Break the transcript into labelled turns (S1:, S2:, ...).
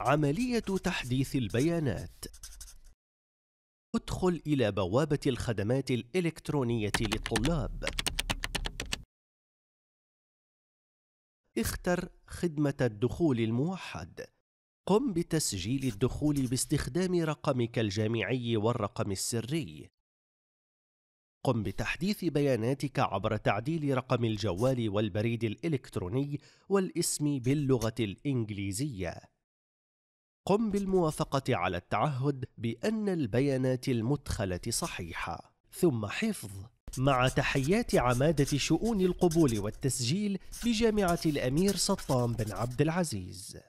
S1: عملية تحديث البيانات ادخل إلى بوابة الخدمات الإلكترونية للطلاب اختر خدمة الدخول الموحد قم بتسجيل الدخول باستخدام رقمك الجامعي والرقم السري قم بتحديث بياناتك عبر تعديل رقم الجوال والبريد الإلكتروني والاسم باللغة الإنجليزية قم بالموافقة على التعهد بأن البيانات المدخلة صحيحة ثم حفظ مع تحيات عمادة شؤون القبول والتسجيل بجامعة الأمير سطام بن عبد العزيز